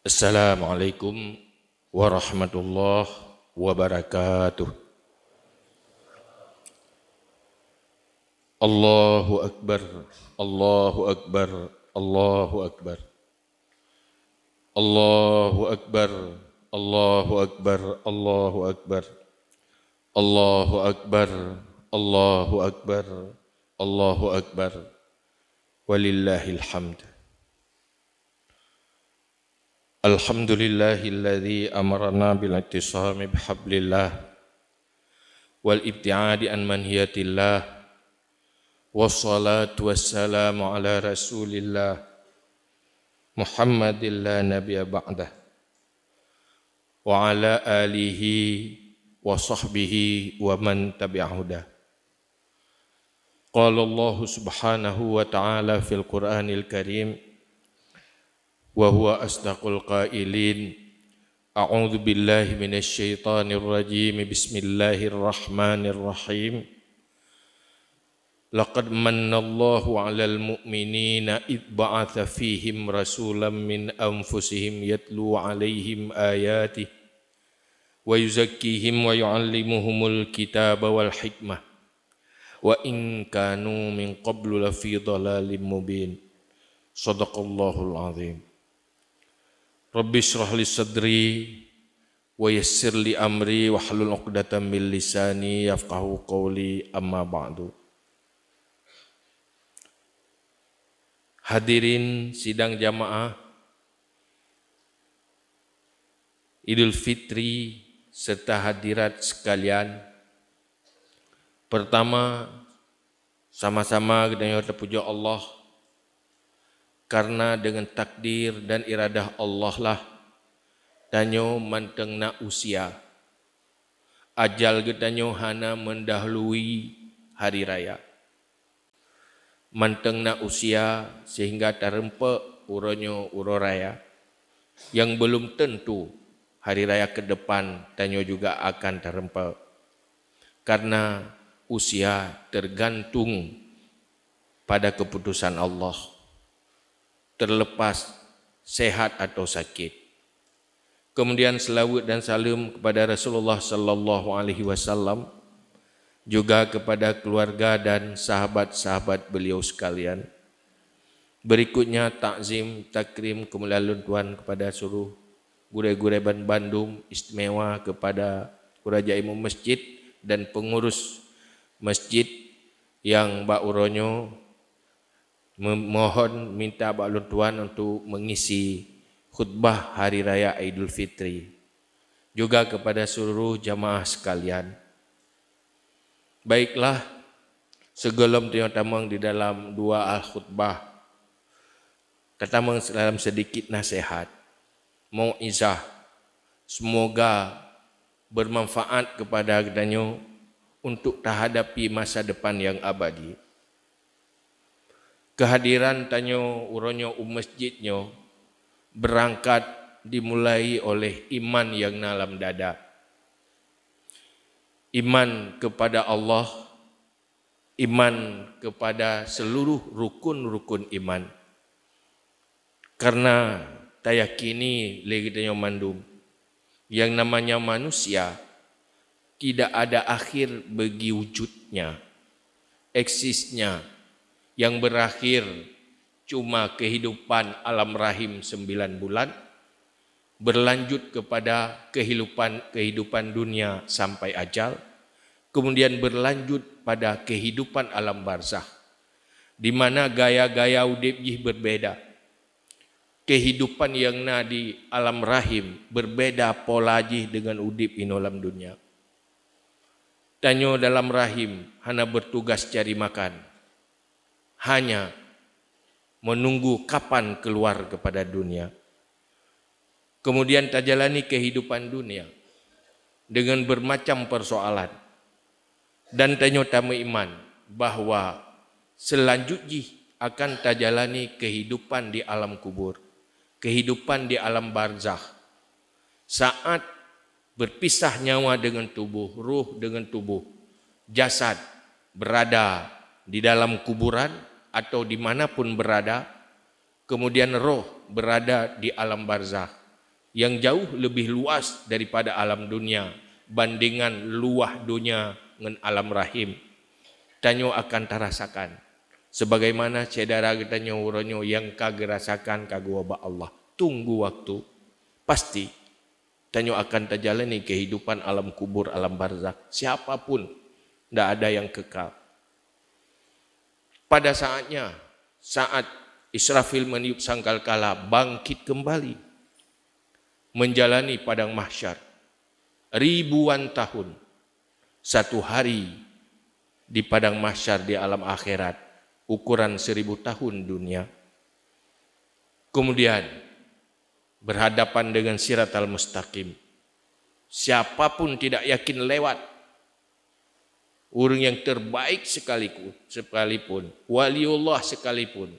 Assalamualaikum warahmatullahi wabarakatuh. Allahu akbar, Allahu akbar, Allahu akbar. Allahu akbar, Allahu akbar, Allahu akbar. Allahu akbar, Allahu akbar, Allahu akbar. Walillahil Alhamdulillahi alladhi amarana bil ittisami bihablillah wal ibtiadi an manhiyatillah wassalatu wassalamu ala rasulillah Muhammadin la nabiyya ba'da wa ala alihi wa sahbihi wa man tabi'ahuda Qala Allah subhanahu wa ta'ala fil Qur'anil Karim وهو أصدق القائلين أعوذ بالله من الشيطان الرجيم بسم الله الرحمن الرحيم لقد من الله على المؤمنين إذ بعث فيهم رسولا من أنفسهم يتلو عليهم آياته ويزكيهم ويعلمهم الكتاب والحكمة وإن كانوا من قبل لفي ضلال مبين صدق الله العظيم Rabbi syrah li sadri wa yassir li amri wa hlul uqdatan min lisani yafqahu qawli amma ba'du. Hadirin sidang jamaah Idul Fitri serta hadirat sekalian Pertama sama-sama kita puja Allah Allah karena dengan takdir dan iradah Allah lah tanyo nak usia ajal getanyo hana mendahului hari raya nak usia sehingga tarempe uronyo uro raya yang belum tentu hari raya ke depan tanyo juga akan tarempe karena usia tergantung pada keputusan Allah terlepas sehat atau sakit. Kemudian selawat dan salam kepada Rasulullah sallallahu alaihi wasallam juga kepada keluarga dan sahabat-sahabat beliau sekalian. Berikutnya takzim takrim kemuliaan tuan kepada seluruh gure-gure ban Bandung istimewa kepada kuraja imam masjid dan pengurus masjid yang bak uronyo memohon minta balun tuan untuk mengisi khutbah hari raya Idul Fitri juga kepada seluruh jamaah sekalian. Baiklah segelom tiang tamang di dalam dua al khutbah ketamang dalam sedikit nasihat mauizah semoga bermanfaat kepada gedanyo untuk terhadapi masa depan yang abadi kehadiran tanyo uronyo u masjidnyo berangkat dimulai oleh iman yang nalam dada. Iman kepada Allah, iman kepada seluruh rukun-rukun iman. Karena tayakini legitanyo mandung yang namanya manusia tidak ada akhir bagi wujudnya, eksisnya, yang berakhir cuma kehidupan alam rahim sembilan bulan, berlanjut kepada kehidupan kehidupan dunia sampai ajal, kemudian berlanjut pada kehidupan alam barzah, di mana gaya-gaya udibjih berbeda. Kehidupan yang na di alam rahim berbeda pola jih dengan udib in alam dunia. Tanyo dalam rahim, hana bertugas cari makan, hanya menunggu kapan keluar kepada dunia. Kemudian tak jalani kehidupan dunia dengan bermacam persoalan. Dan tanya tamu iman bahwa selanjutnya akan tak jalani kehidupan di alam kubur. Kehidupan di alam barzah. Saat berpisah nyawa dengan tubuh, ruh dengan tubuh. Jasad berada di dalam kuburan atau dimanapun berada, kemudian roh berada di alam barzah yang jauh lebih luas daripada alam dunia bandingan luah dunia dengan alam rahim. Tanya akan terasakan sebagaimana cedera kita nyawuranyo yang kagerasakan rasakan Allah. Tunggu waktu pasti tanya akan terjalani kehidupan alam kubur alam barzak. Siapapun tidak ada yang kekal pada saatnya saat Israfil meniup sangkal kala bangkit kembali menjalani padang mahsyar ribuan tahun satu hari di padang mahsyar di alam akhirat ukuran seribu tahun dunia kemudian berhadapan dengan siratal mustaqim siapapun tidak yakin lewat orang yang terbaik sekalipun, sekalipun, waliullah sekalipun,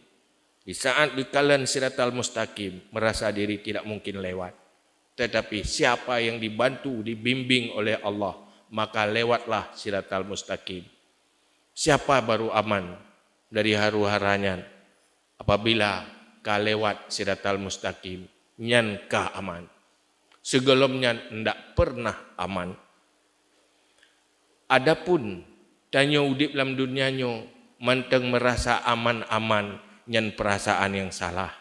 di saat di sirat al mustaqim, merasa diri tidak mungkin lewat. Tetapi siapa yang dibantu, dibimbing oleh Allah, maka lewatlah sirat al mustaqim. Siapa baru aman dari haru-haranya? Apabila kau lewat sirat al mustaqim, nyankah aman. Segelomnya tidak pernah aman. Adapun tanya udip dalam dunia dunianya manteng merasa aman-aman nyen perasaan yang salah.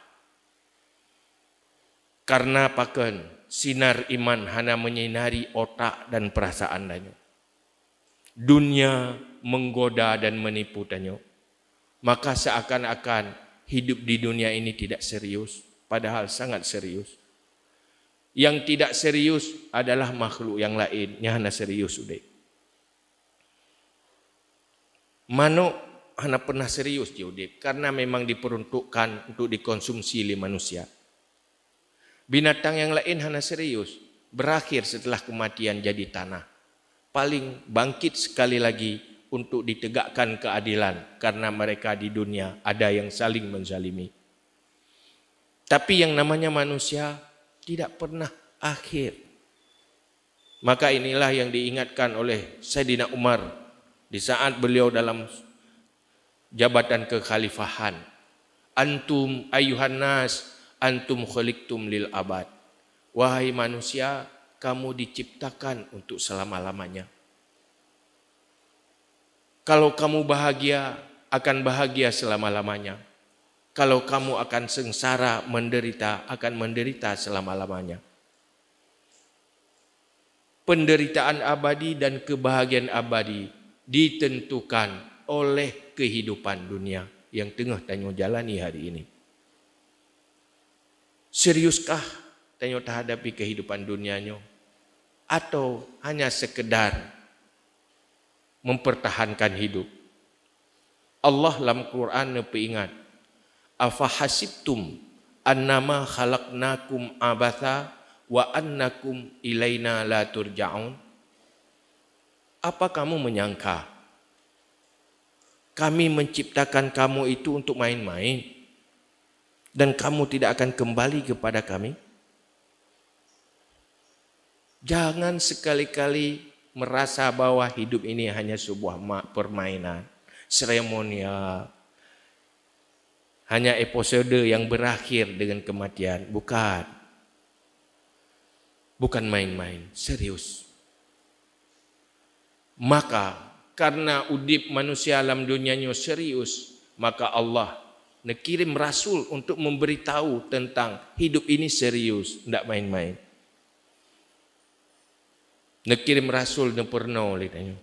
Karena paken sinar iman hanya menyinari otak dan perasaan danyo. Dunia menggoda dan menipu danyo. Maka seakan-akan hidup di dunia ini tidak serius, padahal sangat serius. Yang tidak serius adalah makhluk yang lain, nyana serius udik manuk hana pernah serius Yahudi, karena memang diperuntukkan untuk dikonsumsi oleh manusia. Binatang yang lain hana serius berakhir setelah kematian jadi tanah. Paling bangkit sekali lagi untuk ditegakkan keadilan karena mereka di dunia ada yang saling menzalimi. Tapi yang namanya manusia tidak pernah akhir. Maka inilah yang diingatkan oleh Sayyidina Umar di saat beliau dalam jabatan kekhalifahan antum ayuhan nas antum khaliqtum lil abad wahai manusia kamu diciptakan untuk selama-lamanya kalau kamu bahagia akan bahagia selama-lamanya kalau kamu akan sengsara menderita akan menderita selama-lamanya penderitaan abadi dan kebahagiaan abadi ditentukan oleh kehidupan dunia yang tengah tanya jalani hari ini. Seriuskah tanya terhadapi kehidupan dunianya? Atau hanya sekedar mempertahankan hidup? Allah dalam Quran peringat, Afahasibtum annama khalaqnakum abatha wa annakum ilayna la turja'un. Apa kamu menyangka kami menciptakan kamu itu untuk main-main dan kamu tidak akan kembali kepada kami? Jangan sekali-kali merasa bahwa hidup ini hanya sebuah permainan, seremonial, hanya episode yang berakhir dengan kematian. Bukan. Bukan main-main, serius. maka karena udip manusia alam dunianya serius maka Allah nak kirim rasul untuk memberitahu tentang hidup ini serius tidak main-main Nak kirim rasul ne perno litanya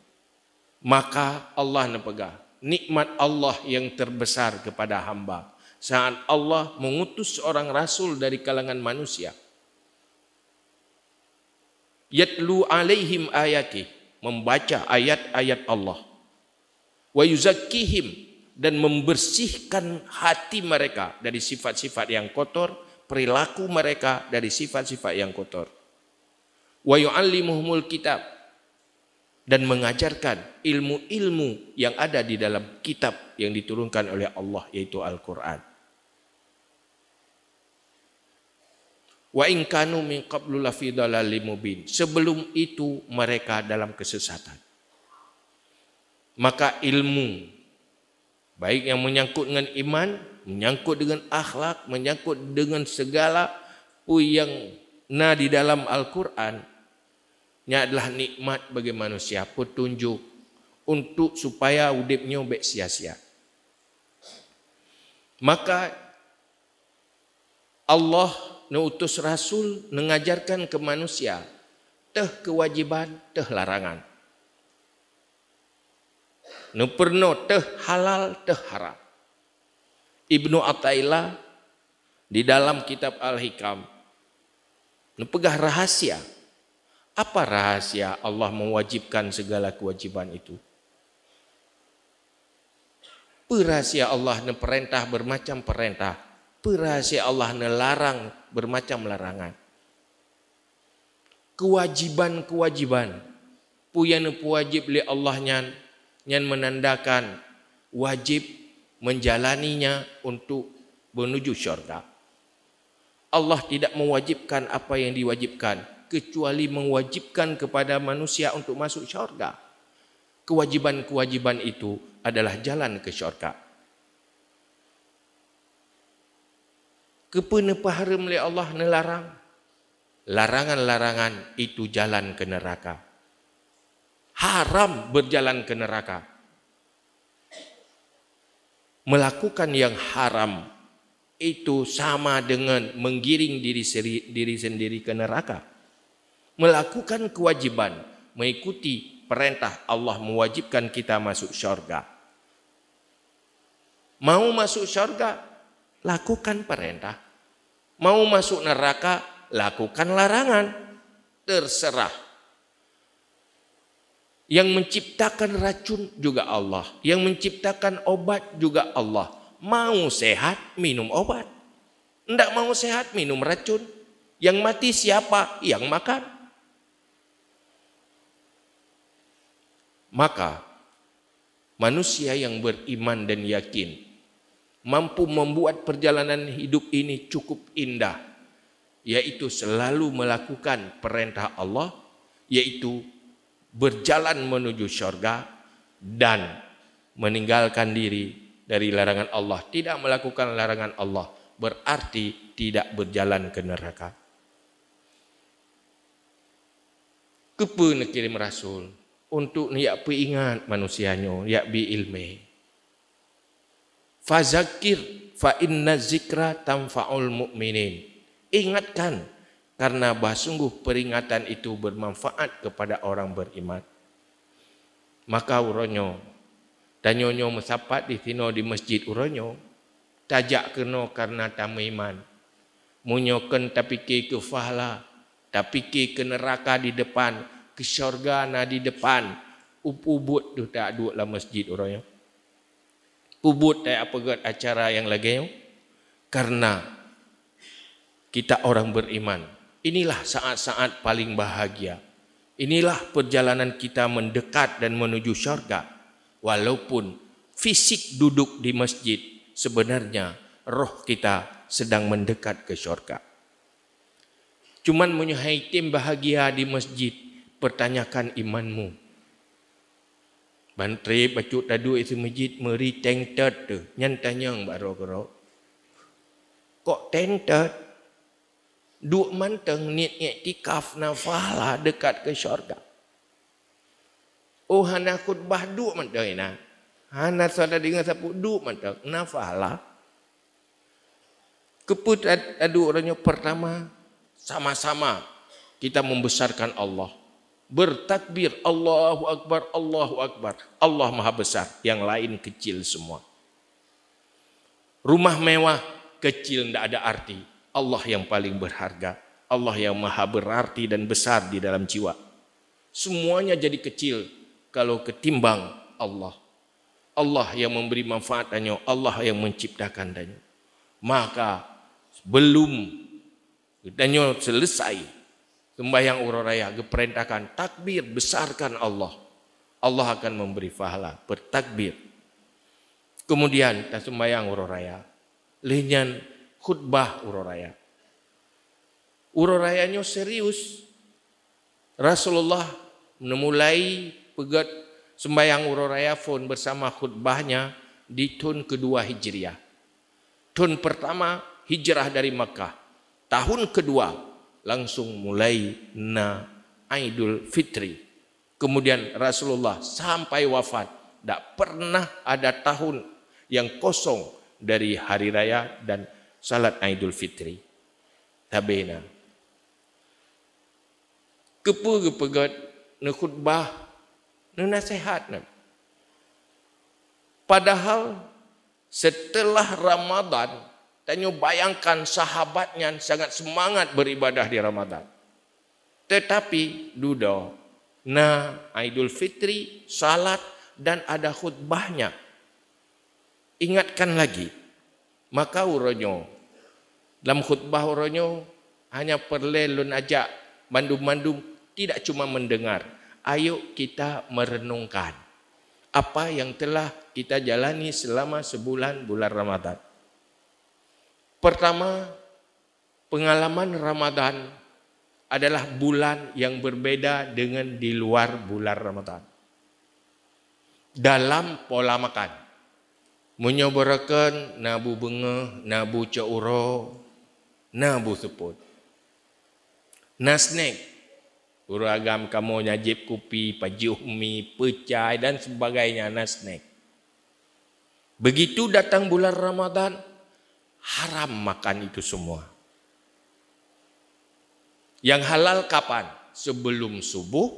maka Allah nepega nikmat Allah yang terbesar kepada hamba saat Allah mengutus seorang rasul dari kalangan manusia yatlu alaihim ayatihi membaca ayat-ayat Allah wa yuzakkihim dan membersihkan hati mereka dari sifat-sifat yang kotor, perilaku mereka dari sifat-sifat yang kotor. Wa yu'allimuhumul kitab dan mengajarkan ilmu-ilmu yang ada di dalam kitab yang diturunkan oleh Allah yaitu Al-Qur'an. Wa in kanu min qablu la fi mubin. Sebelum itu mereka dalam kesesatan. Maka ilmu baik yang menyangkut dengan iman, menyangkut dengan akhlak, menyangkut dengan segala pu yang na di dalam Al-Qur'an nya adalah nikmat bagi manusia, petunjuk untuk supaya hidupnya baik sia-sia. Maka Allah neutus rasul mengajarkan ke manusia teh kewajiban teh larangan nu perno teh halal teh haram Ibnu Ataillah di dalam kitab Al-Hikam nu pegah rahasia apa rahasia Allah mewajibkan segala kewajiban itu Perahasia Allah nu perintah bermacam perintah apa Allah nelarang bermacam larangan kewajiban-kewajiban puyan puwajib li Allah nyan nyan menandakan wajib menjalaninya untuk menuju syurga Allah tidak mewajibkan apa yang diwajibkan kecuali mewajibkan kepada manusia untuk masuk syurga kewajiban-kewajiban itu adalah jalan ke syurga kepena pahara oleh Allah nelarang. Larangan-larangan itu jalan ke neraka. Haram berjalan ke neraka. Melakukan yang haram itu sama dengan menggiring diri, seri, diri sendiri ke neraka. Melakukan kewajiban, mengikuti perintah Allah mewajibkan kita masuk syurga. Mau masuk syurga, lakukan perintah. Mau masuk neraka, lakukan larangan. Terserah. Yang menciptakan racun juga Allah. Yang menciptakan obat juga Allah. Mau sehat, minum obat. Tidak mau sehat, minum racun. Yang mati siapa? Yang makan. Maka manusia yang beriman dan yakin mampu membuat perjalanan hidup ini cukup indah yaitu selalu melakukan perintah Allah yaitu berjalan menuju syurga dan meninggalkan diri dari larangan Allah tidak melakukan larangan Allah berarti tidak berjalan ke neraka kepun kirim rasul untuk niat peingat manusianya niat bi ilmi Fazakir fa inna zikra tanfa'ul mukminin. Ingatkan karena bah sungguh peringatan itu bermanfaat kepada orang beriman. Maka uronyo dan nyonyo mesapat di sini di masjid uronyo tajak keno karena tamu iman. Munyoken tapi ke kefahla tapi ke ke neraka di depan ke syurga na di depan ubut tu tak duduklah masjid uronyo. Kubut dan eh, apa gerat acara yang lagi karena kita orang beriman inilah saat-saat paling bahagia inilah perjalanan kita mendekat dan menuju syurga walaupun fisik duduk di masjid sebenarnya roh kita sedang mendekat ke syurga cuman menyuhaitim bahagia di masjid pertanyakan imanmu Bantri baju tadu isi masjid meri tengtet tu. Nyan tanya ang baru kero. Kok tengtet? Duk manteng niat i'tikaf nafala dekat ke syurga. Oh hana khutbah duk manteng ina. Hana solat dengan sapu duk manteng nafala. Keput tadu orangnya pertama sama-sama kita membesarkan Allah bertakbir Allahu Akbar, Allahu Akbar. Allah Maha Besar, yang lain kecil semua. Rumah mewah, kecil tidak ada arti. Allah yang paling berharga. Allah yang maha berarti dan besar di dalam jiwa. Semuanya jadi kecil kalau ketimbang Allah. Allah yang memberi manfaat danyo, Allah yang menciptakan danyo. Maka belum danyo selesai sembahyang urah raya, geperintahkan takbir, besarkan Allah. Allah akan memberi pahala, bertakbir. Kemudian kita sembahyang urah raya, linyan khutbah urah raya. Urah rayanya serius. Rasulullah memulai pegat sembahyang urah raya pun bersama khutbahnya di tahun kedua Hijriah. Tahun pertama hijrah dari Mekah. Tahun kedua langsung mulai na Idul Fitri. Kemudian Rasulullah sampai wafat tak pernah ada tahun yang kosong dari hari raya dan salat Idul Fitri. Tabena. Kepu kepegat ne khutbah ne nasihat ne. Padahal setelah Ramadan Tanya bayangkan sahabatnya sangat semangat beribadah di Ramadan. Tetapi duda, na Idul Fitri, salat dan ada khutbahnya. Ingatkan lagi, maka uronyo dalam khutbah uronyo hanya perlu lun ajak mandu-mandu tidak cuma mendengar. Ayo kita merenungkan apa yang telah kita jalani selama sebulan bulan Ramadan. Pertama, pengalaman Ramadan adalah bulan yang berbeda dengan di luar bulan Ramadan. Dalam pola makan, menyoborakan nabu benge, nabu cauro, nabu seput. snack, uragam kamu nyajib kopi, umi, pecai dan sebagainya snack. Begitu datang bulan Ramadan, haram makan itu semua. Yang halal kapan? Sebelum subuh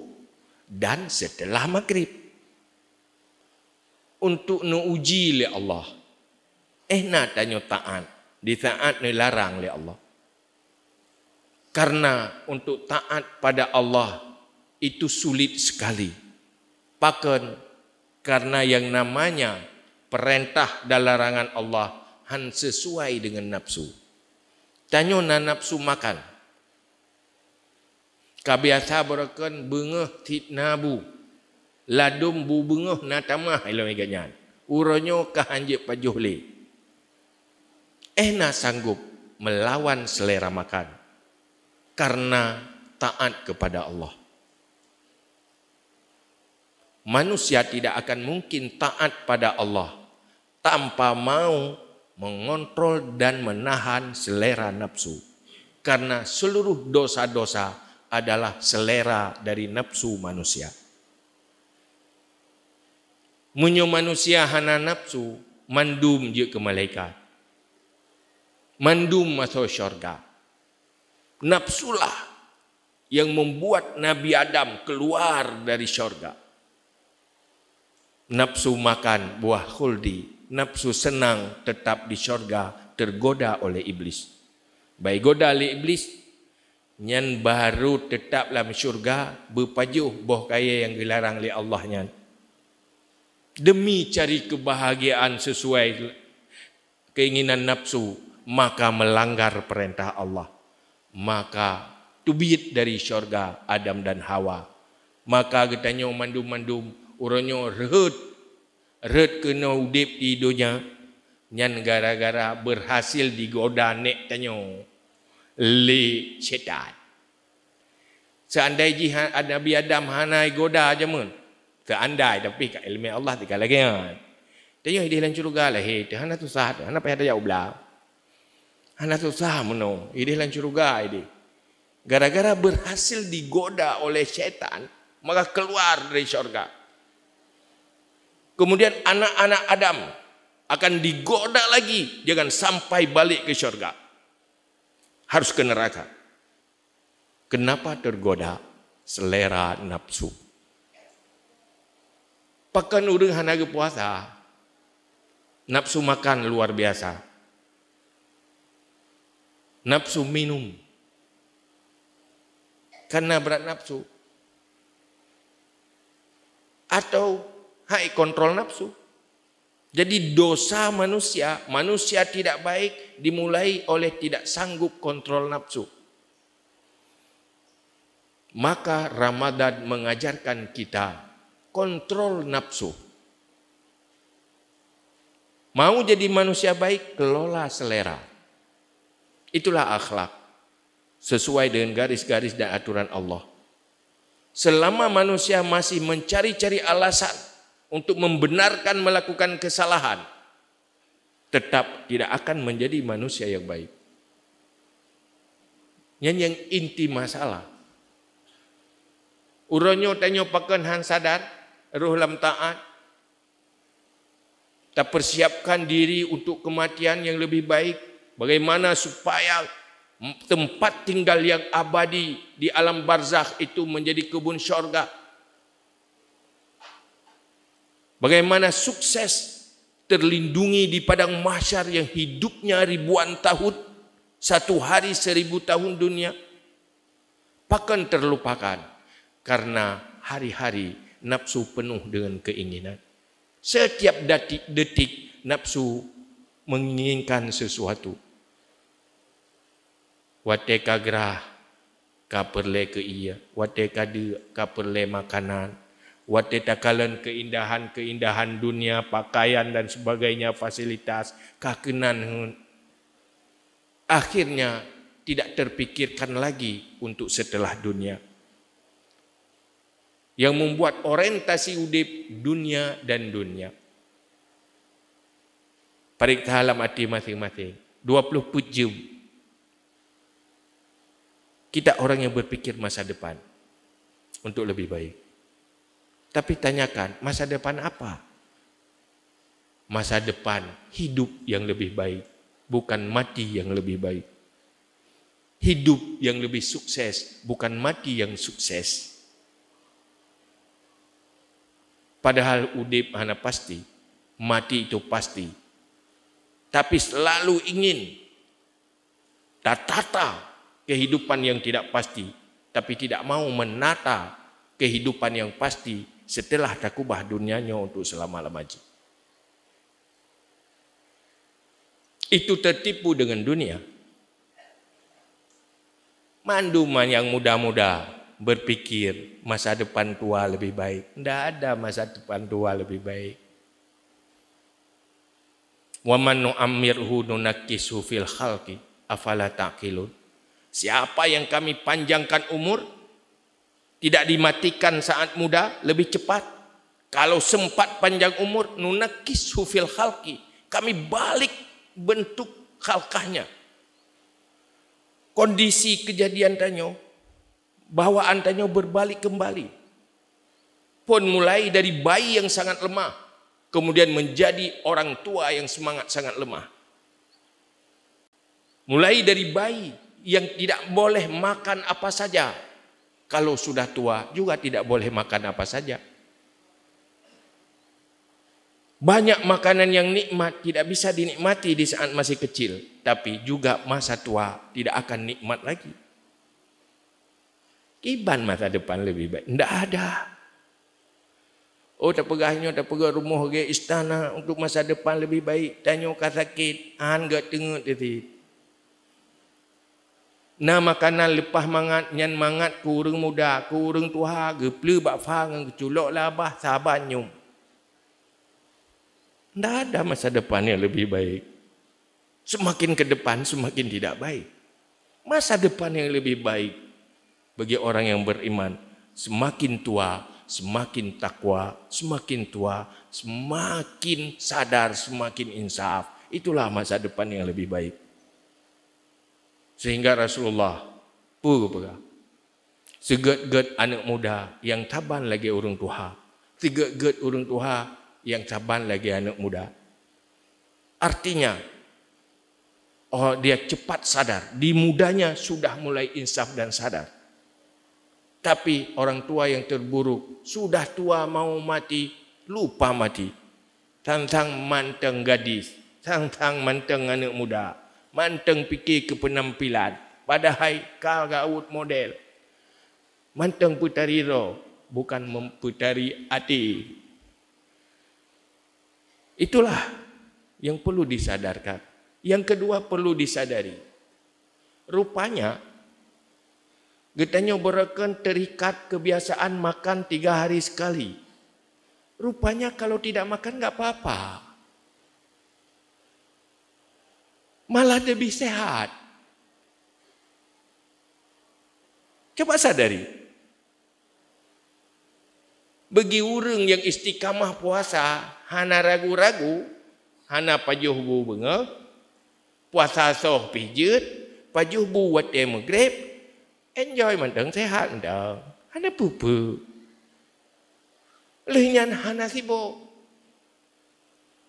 dan setelah maghrib. Untuk nuuji li Allah. Eh nak tanya taat. Di taat ni larang li Allah. Karena untuk taat pada Allah itu sulit sekali. Pakan karena yang namanya perintah dan larangan Allah – han sesuai dengan nafsu. Tanya na nafsu makan. Kabiasa berakan bengeh tit nabu. Ladum bu bengeh na tamah ilo meganya. Uronyo ka hanjep Eh na sanggup melawan selera makan. Karena taat kepada Allah. Manusia tidak akan mungkin taat pada Allah tanpa mau mengontrol dan menahan selera nafsu. Karena seluruh dosa-dosa adalah selera dari nafsu manusia. Munyo manusia hana nafsu, mandum je ke malaikat. Mandum masuk syurga. Nafsulah yang membuat Nabi Adam keluar dari syurga. Nafsu makan buah khuldi nafsu senang tetap di syurga tergoda oleh iblis. Baik goda oleh iblis, nyan baru tetap dalam syurga berpajuh boh kaya yang dilarang oleh Allah nyan. Demi cari kebahagiaan sesuai keinginan nafsu, maka melanggar perintah Allah. Maka tubit dari syurga Adam dan Hawa. Maka getanyo mandum-mandum, uronyo rehut Red kena udip di dunia. Nyan gara-gara berhasil digoda nek tanya le syaitan. Seandai jihad Nabi Adam hanai goda aja mun. Seandai tapi kat ilmu Allah tiga lagi kan. Tanyo hidih lan curuga lah. Hei, tu hana tu sah. Hana payah daya ubla. Hana susah sah muno. Oh. Hidih lan curuga Gara-gara berhasil digoda oleh syaitan. Maka keluar dari syurga. Kemudian anak-anak Adam akan digoda lagi, jangan sampai balik ke syurga. Harus ke neraka. Kenapa tergoda? Selera nafsu. Pakan urung hanaga puasa. Nafsu makan luar biasa. Nafsu minum. Karena berat nafsu. Atau Hai kontrol nafsu. Jadi dosa manusia, manusia tidak baik dimulai oleh tidak sanggup kontrol nafsu. Maka Ramadan mengajarkan kita kontrol nafsu. Mau jadi manusia baik, kelola selera. Itulah akhlak. Sesuai dengan garis-garis dan aturan Allah. Selama manusia masih mencari-cari alasan untuk membenarkan melakukan kesalahan, tetap tidak akan menjadi manusia yang baik. Yang yang inti masalah. Uronyo tanyo pakan han sadar, ruh lam taat, tak persiapkan diri untuk kematian yang lebih baik, bagaimana supaya tempat tinggal yang abadi di alam barzakh itu menjadi kebun syurga, Bagaimana sukses terlindungi di padang mahsyar yang hidupnya ribuan tahun, satu hari seribu tahun dunia. pakan terlupakan karena hari-hari nafsu penuh dengan keinginan. Setiap detik, detik nafsu menginginkan sesuatu. Wateka gerah, kaperle ke iya. Wateka de, kaperle makanan watetakalan keindahan-keindahan dunia, pakaian dan sebagainya, fasilitas, kakenan. Akhirnya tidak terpikirkan lagi untuk setelah dunia. Yang membuat orientasi udip dunia dan dunia. Periksa halam hati masing-masing. 20 pujum. Kita orang yang berpikir masa depan untuk lebih baik. Tapi tanyakan masa depan apa? Masa depan hidup yang lebih baik, bukan mati yang lebih baik. Hidup yang lebih sukses, bukan mati yang sukses. Padahal Udip mana pasti, mati itu pasti. Tapi selalu ingin tata kehidupan yang tidak pasti, tapi tidak mau menata kehidupan yang pasti setelah takubah dunianya untuk selama-lamanya. Itu tertipu dengan dunia. Manduman yang muda-muda berpikir masa depan tua lebih baik. Tidak ada masa depan tua lebih baik. Wa man nu'ammirhu nunakkisu fil khalqi afala ta'qilun. Siapa yang kami panjangkan umur, tidak dimatikan saat muda lebih cepat kalau sempat panjang umur nunakis hufil khalqi kami balik bentuk khalkahnya kondisi kejadian tanyo bahwa antanyo berbalik kembali pun mulai dari bayi yang sangat lemah kemudian menjadi orang tua yang semangat sangat lemah mulai dari bayi yang tidak boleh makan apa saja kalau sudah tua juga tidak boleh makan apa saja. Banyak makanan yang nikmat tidak bisa dinikmati di saat masih kecil, tapi juga masa tua tidak akan nikmat lagi. Iban masa depan lebih baik. Tidak ada. Oh, terpegahnya, terpegah rumah ke istana untuk masa depan lebih baik. Tanya kata sakit, an ah, tengok titik na makanan lepas mangat nyan mangat kurung muda kurung tuha geple bak fang keculok labah sabar nyum ndak ada masa depan yang lebih baik semakin ke depan semakin tidak baik masa depan yang lebih baik bagi orang yang beriman semakin tua semakin takwa semakin tua semakin sadar semakin insaf itulah masa depan yang lebih baik Sehingga Rasulullah pura-pura. Segat-get anak muda yang taban lagi orang tua. Segat-get orang tua yang taban lagi anak muda. Artinya, oh dia cepat sadar. Di mudanya sudah mulai insaf dan sadar. Tapi orang tua yang terburuk, sudah tua mau mati, lupa mati. Tantang manteng gadis, tantang manteng anak muda manteng pikir ke penampilan pada haikal gaut model manteng putari ro bukan putari hati itulah yang perlu disadarkan yang kedua perlu disadari rupanya getanya berakan terikat kebiasaan makan tiga hari sekali rupanya kalau tidak makan enggak apa-apa malah lebih sehat. Cuba sadari. Bagi orang yang istiqamah puasa, hana ragu-ragu, hana pajuh bu benga, puasa soh pijut, pajuh bu wat emagrib, enjoy mandang sehat mandang. Hana pupu. Lihnyan hana sibuk.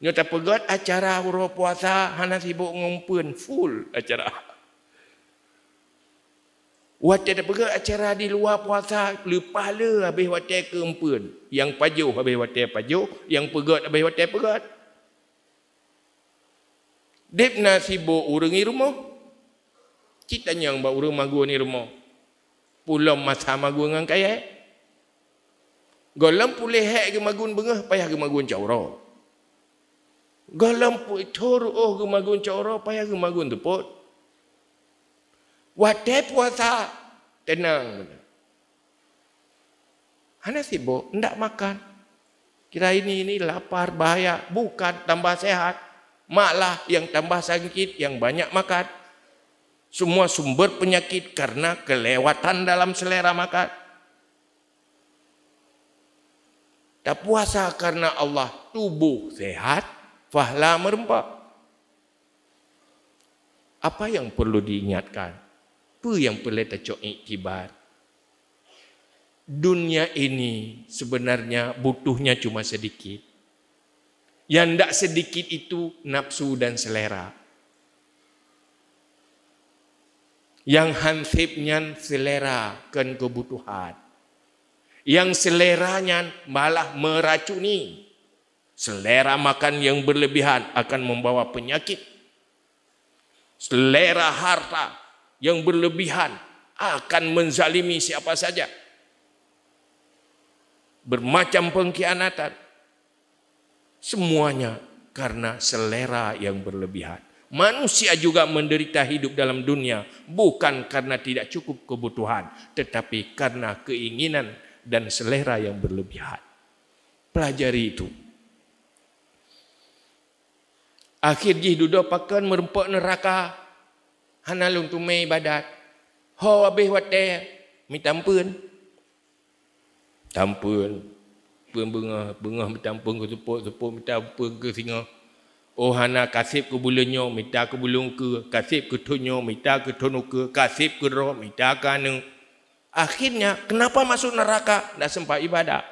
Nyata pegat acara huruf puasa hana sibuk ngumpul full acara. Wajah tak pegat acara di luar puasa lupa le habis wajah keumpul. Yang pajuh habis wajah pajuh. Yang pegat habis wajah pegat. Dip na sibuk urung ni rumah. Cita nyang bak urung magu ni rumah. Pulang masa magu dengan kaya. Golam pulih hek ke magun bengah payah ke magun caurah. Galam oh, pun tur oh gemagun coro, payah gemagun tu pot. Wate puasa tenang. Anak Ana bo, ndak makan. Kira ini ini lapar bahaya, bukan tambah sehat. Malah yang tambah sakit yang banyak makan. Semua sumber penyakit karena kelewatan dalam selera makan. Tak puasa karena Allah tubuh sehat, fahla merempak. Apa yang perlu diingatkan? Apa yang perlu tercok iktibar? Dunia ini sebenarnya butuhnya cuma sedikit. Yang tidak sedikit itu nafsu dan selera. Yang hansipnya selera dan kebutuhan. Yang seleranya malah meracuni. Meracuni. Selera makan yang berlebihan akan membawa penyakit. Selera harta yang berlebihan akan menzalimi siapa saja. Bermacam pengkhianatan. Semuanya karena selera yang berlebihan. Manusia juga menderita hidup dalam dunia bukan karena tidak cukup kebutuhan, tetapi karena keinginan dan selera yang berlebihan. Pelajari itu Akhir ji duduk pakan merempak neraka. Hana lung tumai ibadat. Ho abih wate mi tampun. Tampun. Pun bunga, bunga mitampun ke sepuk, sepuk mitampun ke singa. Oh hana kasib ke bulunya, mita ke bulung ke. Kasib ke tunyo, mita ke tunuk ke. Kasib ke roh, mita ke anu. Akhirnya, kenapa masuk neraka? Tak sempat ibadat.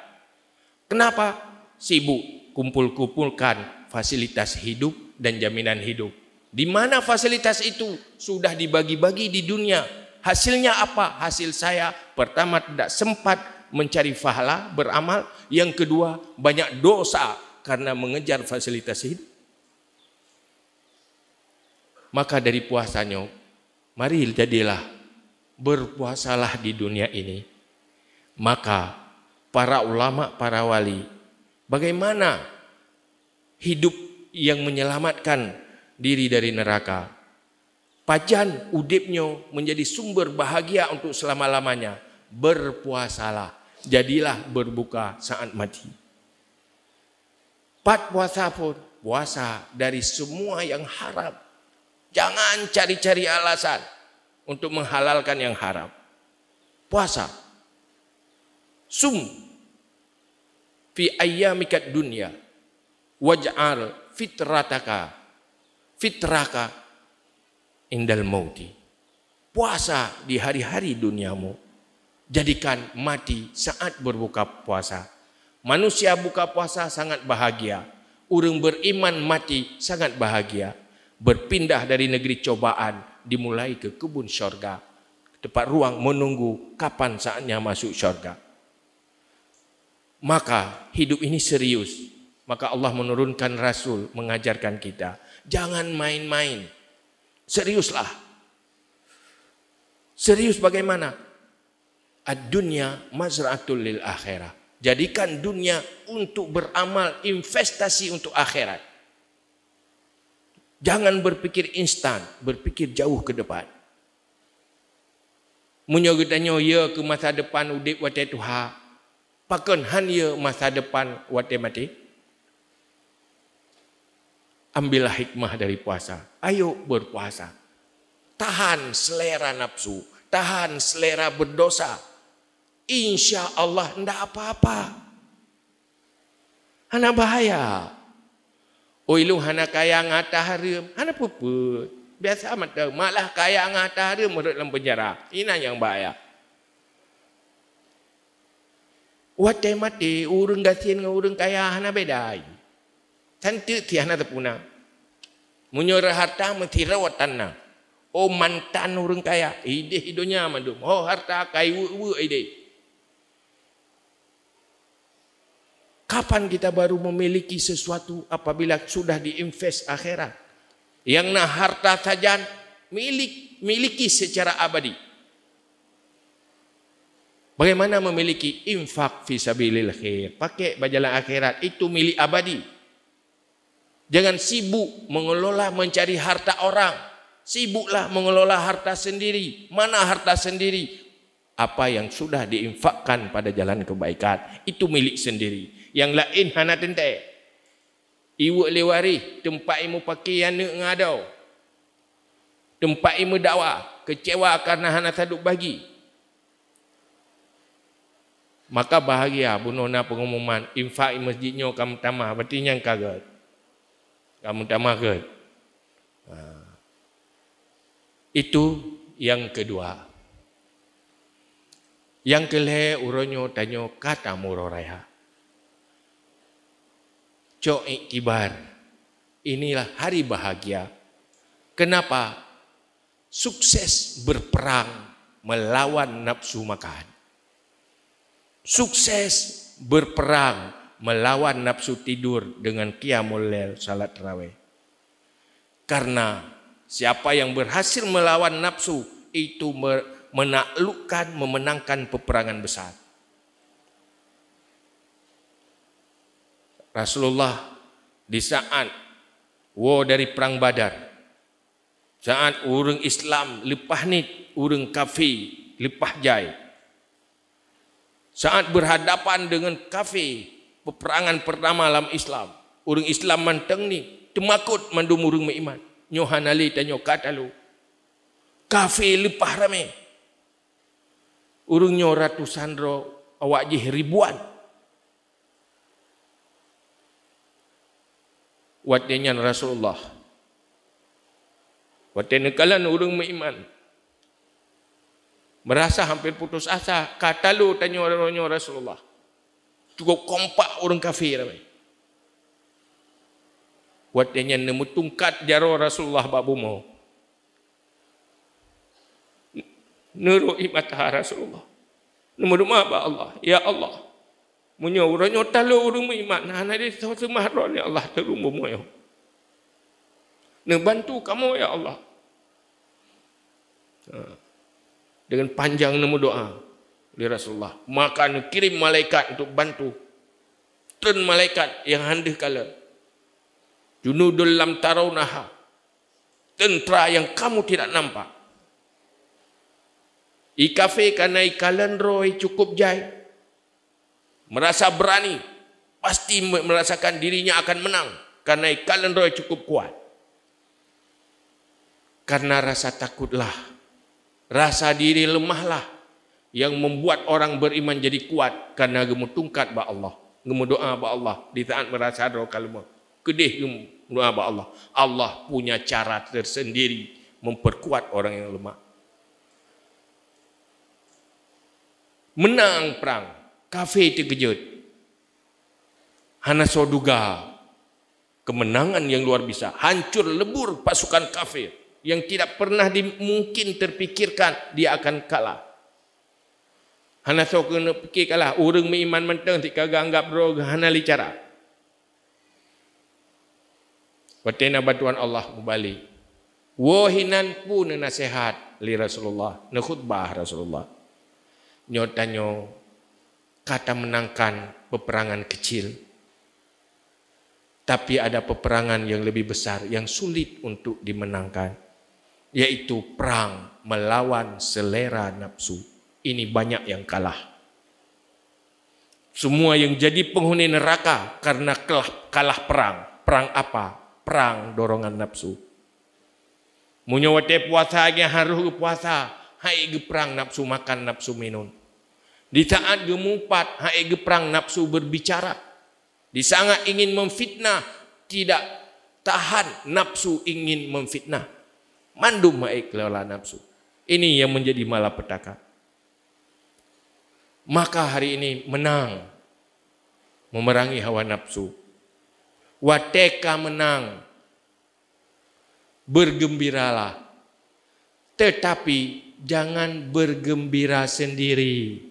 Kenapa? Sibuk kumpul-kumpulkan fasilitas hidup dan jaminan hidup. Di mana fasilitas itu sudah dibagi-bagi di dunia. Hasilnya apa? Hasil saya pertama tidak sempat mencari pahala beramal, yang kedua banyak dosa karena mengejar fasilitas hidup. Maka dari puasanya, mari jadilah berpuasalah di dunia ini. Maka para ulama, para wali, bagaimana hidup yang menyelamatkan diri dari neraka. Pajan udipnya menjadi sumber bahagia untuk selama-lamanya. Berpuasalah, jadilah berbuka saat mati. Pat puasa pun, puasa dari semua yang haram. Jangan cari-cari alasan untuk menghalalkan yang haram. Puasa. Sum fi ayyamikat dunya waj'al fitrataka fitraka indal mauti puasa di hari-hari duniamu jadikan mati saat berbuka puasa manusia buka puasa sangat bahagia urung beriman mati sangat bahagia berpindah dari negeri cobaan dimulai ke kebun syurga tempat ruang menunggu kapan saatnya masuk syurga maka hidup ini serius Maka Allah menurunkan Rasul mengajarkan kita. Jangan main-main. Seriuslah. Serius bagaimana? Ad-dunya mazra'atul lil akhirah. Jadikan dunia untuk beramal investasi untuk akhirat. Jangan berpikir instan, berpikir jauh ke depan. Munyo gitanyo ya ke masa depan udik wate tuha. Pakon han ye ya masa depan wate mati ambillah hikmah dari puasa. Ayo berpuasa. Tahan selera nafsu. Tahan selera berdosa. Insya Allah tidak apa-apa. Hana bahaya. Oh ilu hana kaya ngata harim. Hana puput. Biasa amat Malah kaya ngata harim menurut dalam penjara. Ini yang bahaya. Wate mati urung gasin ngurung kaya hana beda. Tentu tiada hana Munyora harta mesti rawat tanah. Oh mantan orang kaya. Ideh hidunya mandum. Oh harta kayu wu ideh. Kapan kita baru memiliki sesuatu apabila sudah diinvest akhirat? Yang nah harta saja milik miliki secara abadi. Bagaimana memiliki infak fisabilil khair? Pakai bajalan akhirat itu milik abadi. Jangan sibuk mengelola mencari harta orang. Sibuklah mengelola harta sendiri. Mana harta sendiri? Apa yang sudah diinfakkan pada jalan kebaikan. Itu milik sendiri. Yang lain hana tente. Iwa lewari tempat imu pakai yang nak ngadau. Tempat imu dakwah. Kecewa karena hana taduk bagi. Maka bahagia bunuhna pengumuman. Infak masjidnya kamu tamah. Berarti yang kaget kamu tak makan. Ha. Itu yang kedua. Yang kele uronyo tanyo kata muroraya. Cok ikibar. Inilah hari bahagia. Kenapa? Sukses berperang melawan nafsu makan. Sukses berperang melawan nafsu tidur dengan qiyamul lail salat raweh. Karena siapa yang berhasil melawan nafsu itu menaklukkan, memenangkan peperangan besar. Rasulullah di saat wo dari perang Badar, saat urung Islam lepah nit, urung kafi lepah jai. Saat berhadapan dengan kafir peperangan pertama dalam Islam. Urung Islam manteng ni, temakut mandu murung me Nyohan Ali dan nyokat alu. Kafe lepah rame. Urung nyoh ratusan ro awak jih ribuan. Watenyan Rasulullah. Watenyan kalan urung me Merasa hampir putus asa. Kata lu tanya orang-orang Rasulullah cukup kompak orang kafir apa. Buat dia nyanyi metungkat jaro Rasulullah babu mau. Nuru imat Rasulullah. Nuru ma Allah. Ya Allah. Munyo uranyo talo urumu iman, Nah nadi tahu semua ni Allah terumbu mu ya. bantu kamu ya Allah. Ha. Dengan panjang nemu doa. Ha di Rasulullah. Maka kirim malaikat untuk bantu. Turun malaikat yang handih kala. Junudul lam tarawnaha. Tentera yang kamu tidak nampak. Ikafe kana ikalan roi cukup jai. Merasa berani. Pasti merasakan dirinya akan menang. Karena ikalan roi cukup kuat. Karena rasa takutlah. Rasa diri lemahlah yang membuat orang beriman jadi kuat karena gemu tungkat ba Allah, gemu doa ba Allah, di ditaat merasa ro kalma. Kedih doa ba Allah. Allah punya cara tersendiri memperkuat orang yang lemah. Menang perang, kafe terkejut. Hana soduga kemenangan yang luar biasa, hancur lebur pasukan kafir yang tidak pernah dimungkin terpikirkan dia akan kalah. Hana so kena fikir kalah. Orang iman menteng tak kagak anggap roh hana licara. Pertena bantuan Allah kembali. Wohinan pun nasihat li Rasulullah. Ne khutbah Rasulullah. Nyotanyo kata menangkan peperangan kecil. Tapi ada peperangan yang lebih besar yang sulit untuk dimenangkan. Yaitu perang melawan selera Nafsu ini banyak yang kalah. Semua yang jadi penghuni neraka karena kalah, kalah perang. Perang apa? Perang dorongan nafsu. Munyawate puasa aja harus puasa. Hai geperang nafsu makan nafsu minum. Di saat gemupat hai geperang nafsu berbicara. Di saat ingin memfitnah tidak tahan nafsu ingin memfitnah. Mandu maik lelah nafsu. Ini yang menjadi malapetaka. petaka. maka hari ini menang memerangi hawa nafsu. Wateka menang. Bergembiralah. Tetapi jangan bergembira sendiri.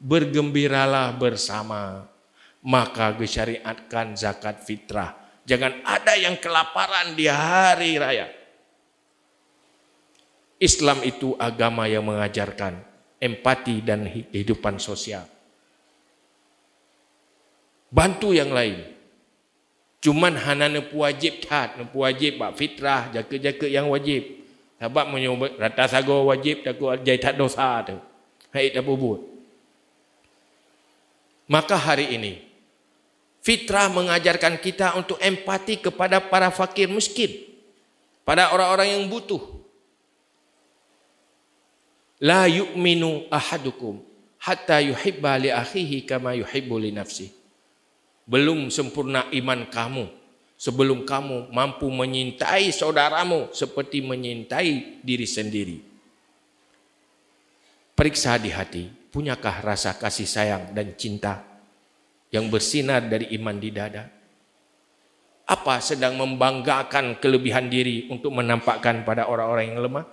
Bergembiralah bersama. Maka gesyariatkan zakat fitrah. Jangan ada yang kelaparan di hari raya. Islam itu agama yang mengajarkan empati dan kehidupan sosial. Bantu yang lain. Cuma hana nepu wajib tak, nepu wajib bak fitrah, jaga-jaga yang wajib. Sebab menyebut rata sago wajib takut jai tak dosa tu. Hai tak bubut. Maka hari ini, fitrah mengajarkan kita untuk empati kepada para fakir miskin. Pada orang-orang yang butuh la yu'minu ahadukum hatta yuhibba li akhihi kama yuhibbu li nafsi. Belum sempurna iman kamu sebelum kamu mampu menyintai saudaramu seperti menyintai diri sendiri. Periksa di hati, punyakah rasa kasih sayang dan cinta yang bersinar dari iman di dada? Apa sedang membanggakan kelebihan diri untuk menampakkan pada orang-orang yang lemah?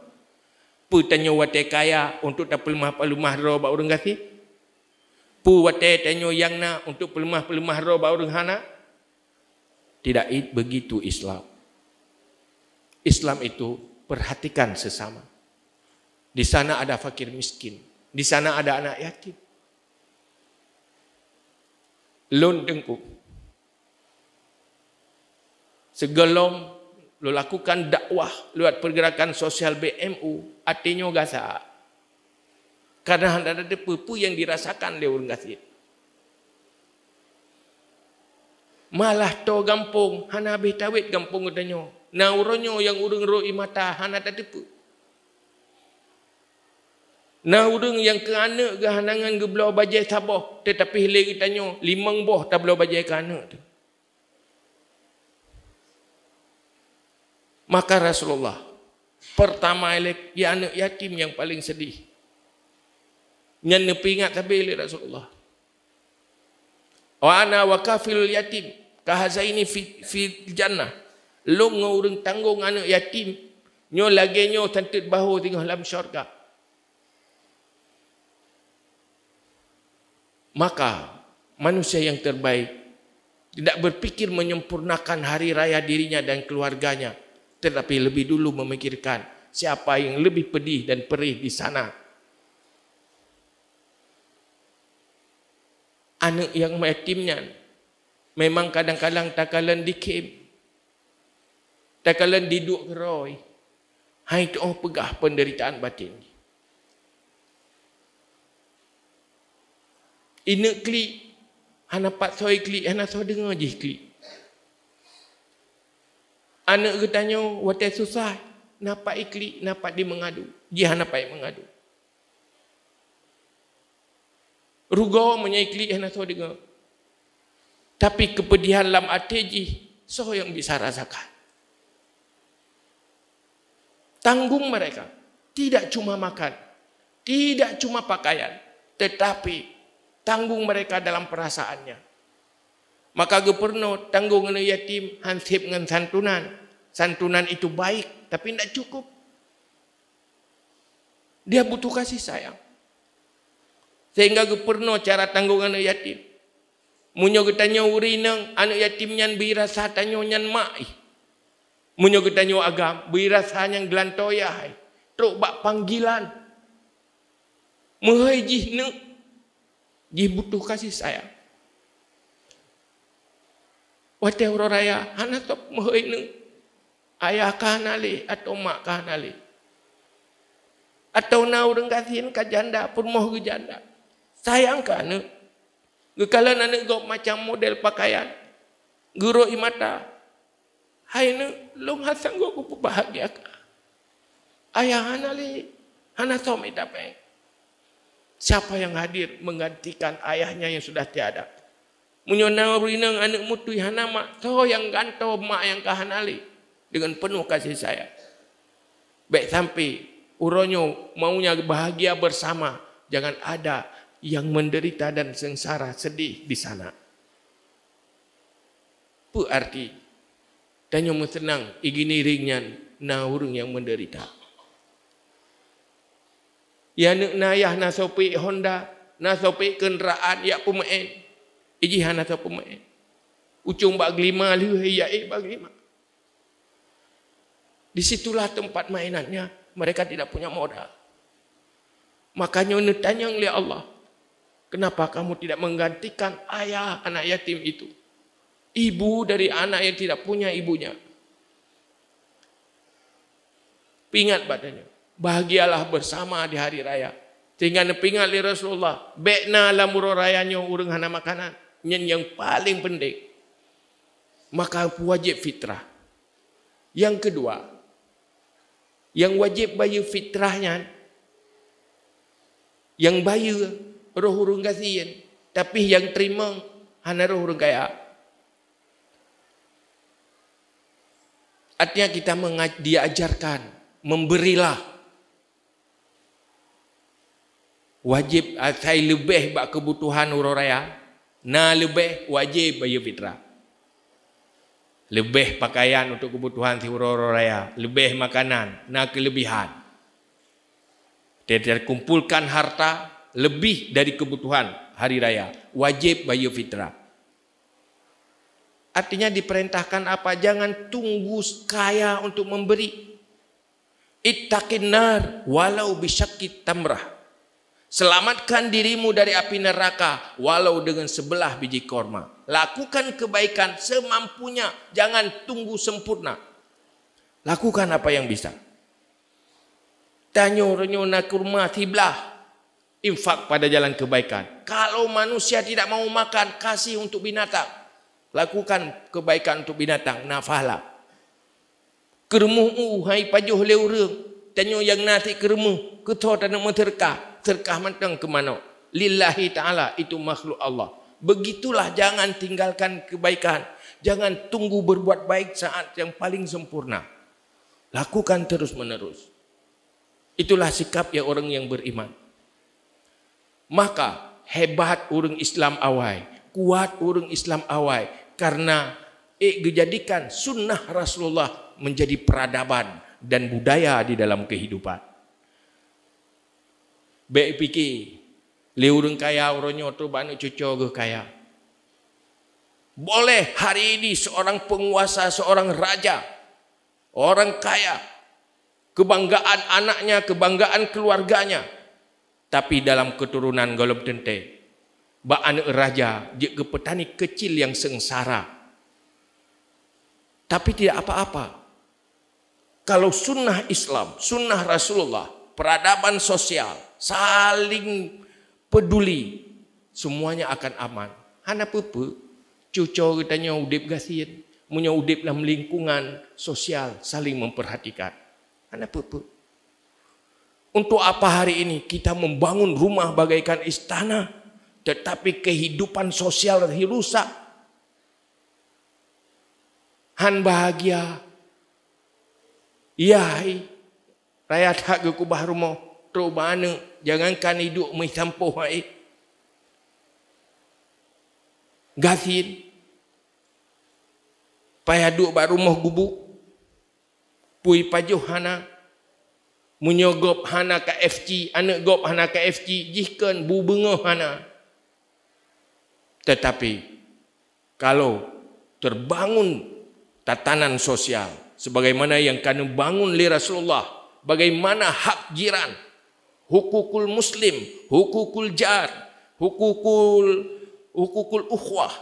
pu tanyo wate kaya untuk ta pelemah pelemah ro ba urang gasi pu wate tanyo yang na untuk pelemah pelemah ro ba urang hana tidak begitu Islam Islam itu perhatikan sesama di sana ada fakir miskin di sana ada anak yatim lon dengku, segelom lo lakukan dakwah lewat pergerakan sosial BMU, artinya gasa. Karena ada ada pepu yang dirasakan oleh orang kasih. Malah to gampung, hana habis tawit gampung katanya. Nah uronyo yang urung roi mata, hana tak tipu. Nah urung yang ke anak ke hanangan ke belah bajai sabah. Tetapi hilir katanya, limang boh tak belah bajai ke anak Maka Rasulullah pertama elek ya anak yatim yang paling sedih. Nyanyi nepingat tapi elek Rasulullah. Wa ana wa kafil yatim kahaza ini fi, fi jannah. Lu ngurung tanggung anak yatim nyo lagi nyo tentut bahu tengah dalam syurga. Maka manusia yang terbaik tidak berpikir menyempurnakan hari raya dirinya dan keluarganya tetapi lebih dulu memikirkan siapa yang lebih pedih dan perih di sana. Anak yang yatimnya memang kadang-kadang tak kalan dikim, tak kalan diduk keroy. Hai tu oh pegah penderitaan batin. Ini klik, anak pat soi klik, anak soi dengar je klik. Anak kita katanya, waktu susah, nampak iklik, nampak dia mengadu. Dia nampak dia mengadu. Ruga punya iklik, anak saya dengar. Tapi kepedihan dalam hati so yang bisa rasakan. Tanggung mereka, tidak cuma makan, tidak cuma pakaian, tetapi tanggung mereka dalam perasaannya. Maka gubernur tanggung dengan yatim, hansip dengan santunan. Santunan itu baik, tapi tidak cukup. Dia butuh kasih sayang. Sehingga gubernur cara tanggung dengan yatim. Munyo kita urineng anak yatim nyan birasa tanyo nyan mai. Munyo kita agam birasa nyan gelantoya, teruk Truk bak panggilan. Mehai jih butuh kasih sayang. Wate urang raya, ana tu mahoi nang ayah ka nali atau mak ka nali. Atau na urang kasihin ka janda pun moh ge janda. Sayang ka ne. Ge kala nane go macam model pakaian. Guru imata. Hai ne long hasang go ku bahagia ka. Ayah nali ana tu mi Siapa yang hadir menggantikan ayahnya yang sudah tiada? Menyonang rinang anak mutu hana mak tau yang ganto mak yang kahanali dengan penuh kasih saya. Baik sampai uronyo maunya bahagia bersama, jangan ada yang menderita dan sengsara sedih di sana. Pu arti dan yang senang, igini ringnya naurung yang menderita. Ya nak nayah na sopi Honda, na sopi kenderaan ya pemain. Ijihan atau pemain. Ucung bak gelima lu hayai eh, bak gelima. Disitulah tempat mainannya. Mereka tidak punya modal. Makanya ini tanya oleh Allah. Kenapa kamu tidak menggantikan ayah anak yatim itu? Ibu dari anak yang tidak punya ibunya. Pingat badannya. Bahagialah bersama di hari raya. Tinggal pingat di Rasulullah. Bekna lamur rayanya urung hana makanan yang yang paling pendek maka wajib fitrah yang kedua yang wajib bayar fitrahnya yang bayar roh urung kasihan tapi yang terima hanya roh urung kaya artinya kita diajarkan memberilah wajib ah, saya lebih buat kebutuhan urung rakyat Na lebih wajib bayu fitrah. Lebih pakaian untuk kebutuhan si uroro raya. Lebih makanan. na kelebihan. Dia kumpulkan harta lebih dari kebutuhan hari raya. Wajib bayu fitrah. Artinya diperintahkan apa? Jangan tunggu kaya untuk memberi. Ittaqinnar walau bisyakit tamrah. Selamatkan dirimu dari api neraka walau dengan sebelah biji korma. Lakukan kebaikan semampunya, jangan tunggu sempurna. Lakukan apa yang bisa. Tanyo renyo kurma tiblah. Infak pada jalan kebaikan. Kalau manusia tidak mau makan, kasih untuk binatang. Lakukan kebaikan untuk binatang, nafala. Kermu'u uh, hai pajuh leureng. Tanyo yang nanti kermu, ketua tanam terkah terkahmentang ke mana. Lillahi ta'ala itu makhluk Allah. Begitulah jangan tinggalkan kebaikan. Jangan tunggu berbuat baik saat yang paling sempurna. Lakukan terus menerus. Itulah sikap yang orang yang beriman. Maka hebat orang Islam awai. Kuat orang Islam awai. Karena ik eh, dijadikan sunnah Rasulullah menjadi peradaban dan budaya di dalam kehidupan baik fikir liurung kaya orangnya tu banyak cucu ke kaya boleh hari ini seorang penguasa seorang raja orang kaya kebanggaan anaknya kebanggaan keluarganya tapi dalam keturunan golob tente ba anak raja ke petani kecil yang sengsara tapi tidak apa-apa kalau sunnah Islam, sunnah Rasulullah, peradaban sosial, saling peduli, semuanya akan aman. Hana pepe, cucu tanya udip gasian, punya udip dalam lingkungan sosial saling memperhatikan. Hana pepe. Untuk apa hari ini kita membangun rumah bagaikan istana, tetapi kehidupan sosial rusak. Han bahagia. Iya, rakyat hak kubah rumah teruk mana jangankan hidup mai sampuh mai gasin pai aduk ba rumah gubuk pui pajuh hana munyogop hana ka FC anak gop hana ka FC jihkan bu bengoh hana tetapi kalau terbangun tatanan sosial sebagaimana yang kanu bangun li Rasulullah bagaimana hak jiran hukukul muslim, hukukul jar, hukukul hukukul ukhwah,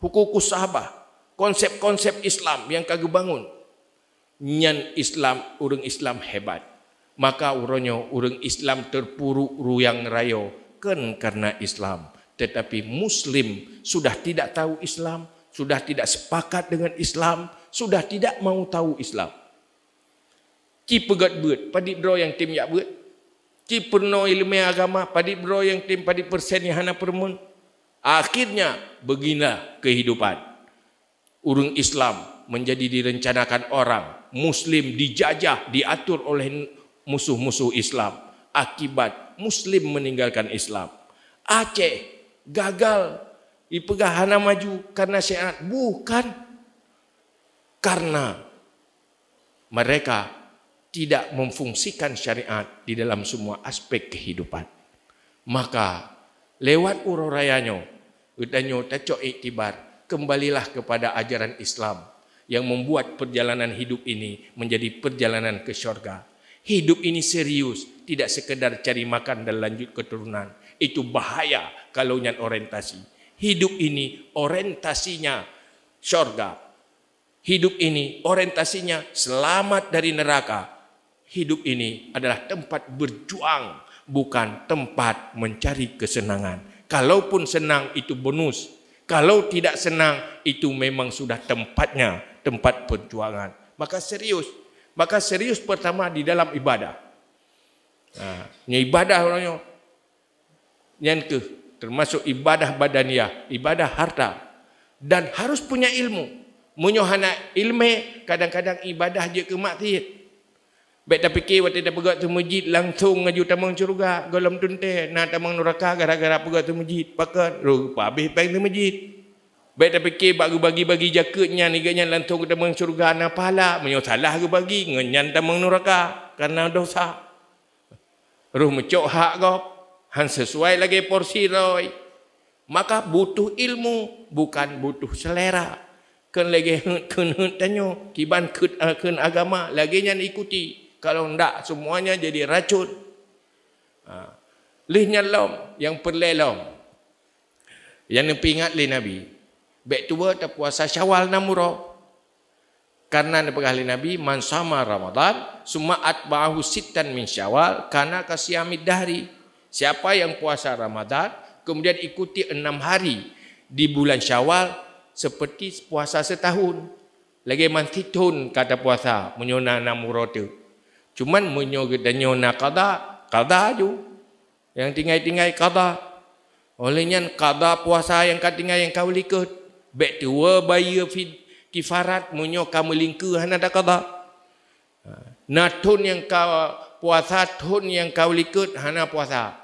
hukukul sahabah, konsep-konsep Islam yang kagak bangun. Nyan Islam, urung Islam hebat. Maka uronyo urung Islam terpuru ruyang rayo, ken karena Islam. Tetapi Muslim sudah tidak tahu Islam, sudah tidak sepakat dengan Islam, sudah tidak mau tahu Islam. Ki buat, padik draw yang tim yak buat, ti penuh ilmu agama padi bro yang tim padi persen yang hana permun akhirnya begina kehidupan urung Islam menjadi direncanakan orang Muslim dijajah diatur oleh musuh-musuh Islam akibat Muslim meninggalkan Islam Aceh gagal dipegahana maju karena syarat bukan karena mereka tidak memfungsikan syariat di dalam semua aspek kehidupan. Maka lewat urorayanya, utanyo tacok iktibar, kembalilah kepada ajaran Islam yang membuat perjalanan hidup ini menjadi perjalanan ke syurga. Hidup ini serius, tidak sekedar cari makan dan lanjut keturunan. Itu bahaya kalau nyat orientasi. Hidup ini orientasinya syurga. Hidup ini orientasinya selamat dari neraka hidup ini adalah tempat berjuang, bukan tempat mencari kesenangan. Kalaupun senang itu bonus, kalau tidak senang itu memang sudah tempatnya, tempat perjuangan. Maka serius, maka serius pertama di dalam ibadah. Ha, nah, ibadah orangnya, yang ke, termasuk ibadah badaniah, ibadah harta. Dan harus punya ilmu. Menyohana ilmu, kadang-kadang ibadah je ke maktid. Baik tak fikir waktu dia pegang tu masjid langsung ngaju tamang curuga. golam tunte nak tamang neraka gara-gara pegang tu masjid. Pakat rupa habis pang tu masjid. Baik tak fikir baru bagi-bagi jaketnya ni gaknya langsung ke tamang curuga nak pahala. Menyo salah aku bagi ngenyan tamang neraka karena dosa. Ruh mencok hak kau. Han sesuai lagi porsi roy. Maka butuh ilmu bukan butuh selera. Kan lagi hut kan hut tanya kiban kut eh, agama lagi yang ikuti kalau tidak semuanya jadi racun. Ha. Lihnya lom yang perlelom Yang nak ingat li Nabi. Bek tua tak puasa syawal namuro. Karena ada pengahli Nabi, man sama Ramadan, semua atba'ahu sitan min syawal, karena kasihamid dahri. Siapa yang puasa Ramadan, kemudian ikuti enam hari di bulan syawal, seperti puasa setahun. Lagi man kata puasa, menyona namuro tu. Cuman munyo gedanyo na kada, kada aju, Yang tingai-tingai kada. Olehnya kada puasa yang katingai yang kau likut. Bek tua bayar fit kifarat munyo kamu lingku hana da kada. Ha. Na yang kau puasa tun yang kau likut hana puasa.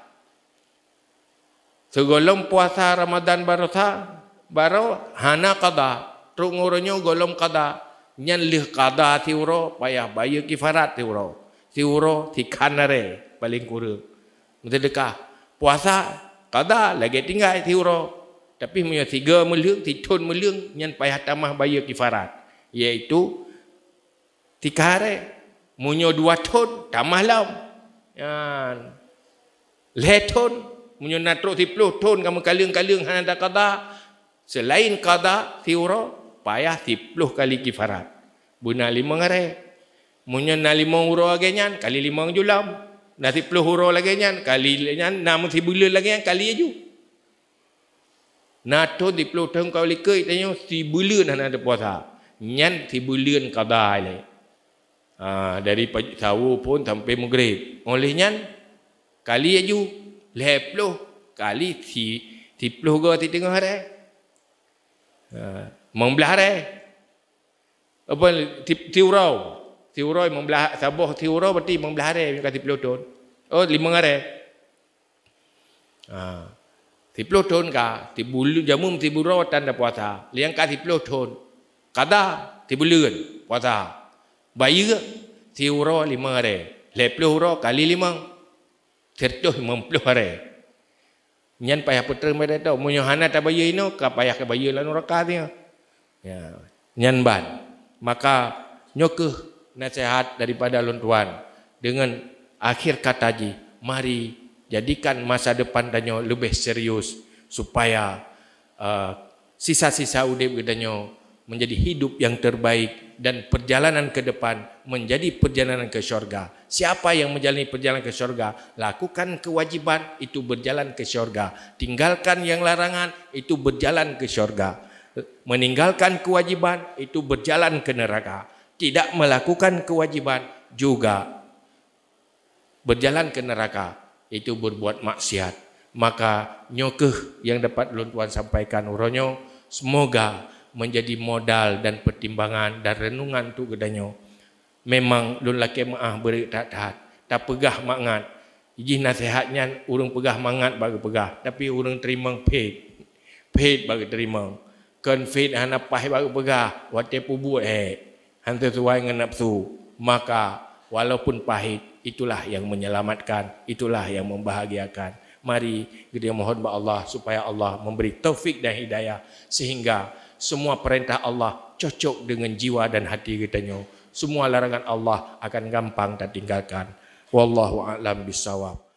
segolom puasa Ramadan baru sah, baru hana kada. Tunggu runyo golong kada nyan leh kada ti uro payah bayar kifarat ti uro ti uro ti kanare paling kurang mesti dekah puasa kada lagi tinggal ti uro tapi punya tiga mulung ti tun mulung nyan payah tamah bayar kifarat iaitu ti kare munyo dua tun tamah lam nyan leh tun munyo natro ti puluh tun kamu kaleng-kaleng hanada kada selain kada ti uro payah puluh kali kifarat. Buna lima ngare. Munya na lima huru agenyan, kali lima julam. Na puluh huru lagi nyan, kali nyan, na muti bulu lagi nyan, kali aju. Na tu tipluh tahun kau likai, tanya, si bulu na ada puasa. Nyan si bulu nak kadai lai. Ha, dari sawo pun sampai maghrib. Oleh nyan, kali aju. Lepluh, kali si puluh gua ti tengah hari. Haa membelahar eh. apa tiurau tiurau membelah sabah tiurau berarti membelahar eh, yang kata pelodon oh lima ngare ha ti pelodon ka ti bulu jamu ti burau tan da puasa liang ka ti pelodon kada ti bulun kan, puasa bayi ke tiurau lima ngare le pelurau kali lima tertuh mempeluh ngare Nyan payah putra mereka tahu. Munyuhana tak bayar ini. Kau payah ke bayar lah nurakah dia ya, nyanban. Maka nyokuh nasihat daripada lun dengan akhir kata ji, mari jadikan masa depan danyo lebih serius supaya uh, sisa-sisa uh, udep danyo menjadi hidup yang terbaik dan perjalanan ke depan menjadi perjalanan ke syurga. Siapa yang menjalani perjalanan ke syurga, lakukan kewajiban itu berjalan ke syurga. Tinggalkan yang larangan itu berjalan ke syurga meninggalkan kewajiban itu berjalan ke neraka tidak melakukan kewajiban juga berjalan ke neraka itu berbuat maksiat maka nyokeh yang dapat luntuan sampaikan uronyo semoga menjadi modal dan pertimbangan dan renungan tu gedanyo memang lun laki maah beri tak tak pegah mangat iji nasihatnya urung pegah mangat bagi pegah tapi urung terima pay pay bagi terima konfit hana pah baru pegah wate pubut eh han sesuai dengan nafsu maka walaupun pahit itulah yang menyelamatkan itulah yang membahagiakan mari kita mohon kepada Allah supaya Allah memberi taufik dan hidayah sehingga semua perintah Allah cocok dengan jiwa dan hati kita semua larangan Allah akan gampang dan tinggalkan wallahu a'lam bisawab